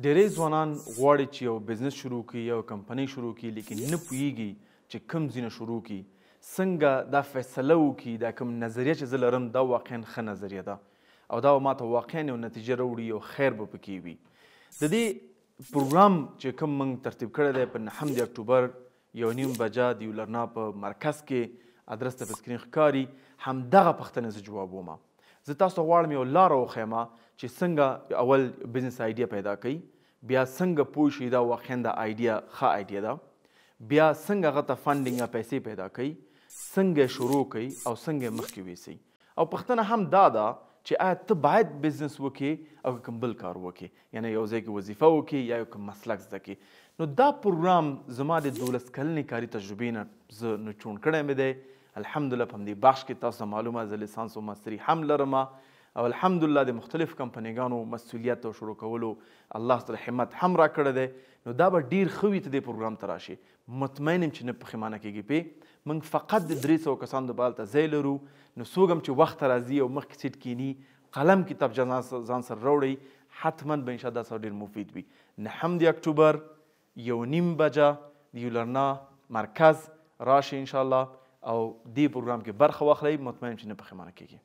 ډېری ځوانان غواړي چې یو بزنس شروع کړي یو کمپنۍ شروع کړي لیکن نه پوهیږي چې کوم ځینه شروع کړي څنګه دا فیصله وکړي دا کوم نظریه چې زه لرم دا واقعا ښه نظریه ده او دا ما ته واقعا یو نتیجه راوړي یو خیر به پکې وي د دې پروګرام چې کوم موږ ترتیب کړی دی په نهم د اکتوبر یو نیم بجه د یولرنا په مرکز کې ادرس ته په سکرین ښکاري همدغه پوښتنې زه ځوابومه زه تاسو غواړم یو لار وخیمه چې څنګه اول بزنس آیډیا پیدا کړئ بیا څنګه پوه شئ دا واقعا د آیډیا ښه آیډیا ده بیا څنګه هغه ته فنډینګ یا پیسې پیدا کړئ څنګه شروع کړئ او څنګه مخکې ویسئ او پښتنه هم دا ده چې آیا ته باید بزنس وکې او کوم بل کار وکې یعنی یو ځای کې وظیفه وکې یا یو کوم مسلک زده کې نو دا پروګرام زما د دولس کلنې کاري تجربې نه زه نو چون کړی مې دی الحمدلله په همدې بخش کې تاسو معلومه زه لیسانس او ماستري هم لرم او الحمدلله د مختلف کمپنیګانو مسؤلیت او شروع کولو الله ستر همت هم را کړی دی نو دا به ډیر ښه وي ته دې پروګرام ته راشي مطمئن یم چې نه پښیمانه کیږي پې موږ فقط د درې سوه کسانو د بال ته ځای لرو نو څوک هم چې وخت راځي او مخکې سیټ کینی قلم کتاب ځان سره راوړئ حتما به انشاء دا سر ډیر مفید وي نهم د اکتوبر یو نیم بجه د یولرنا مرکز راشي انشاءالله او دې پروګرام کې برخه واخلئ مطمئن چې نه پښیمانه کیږئ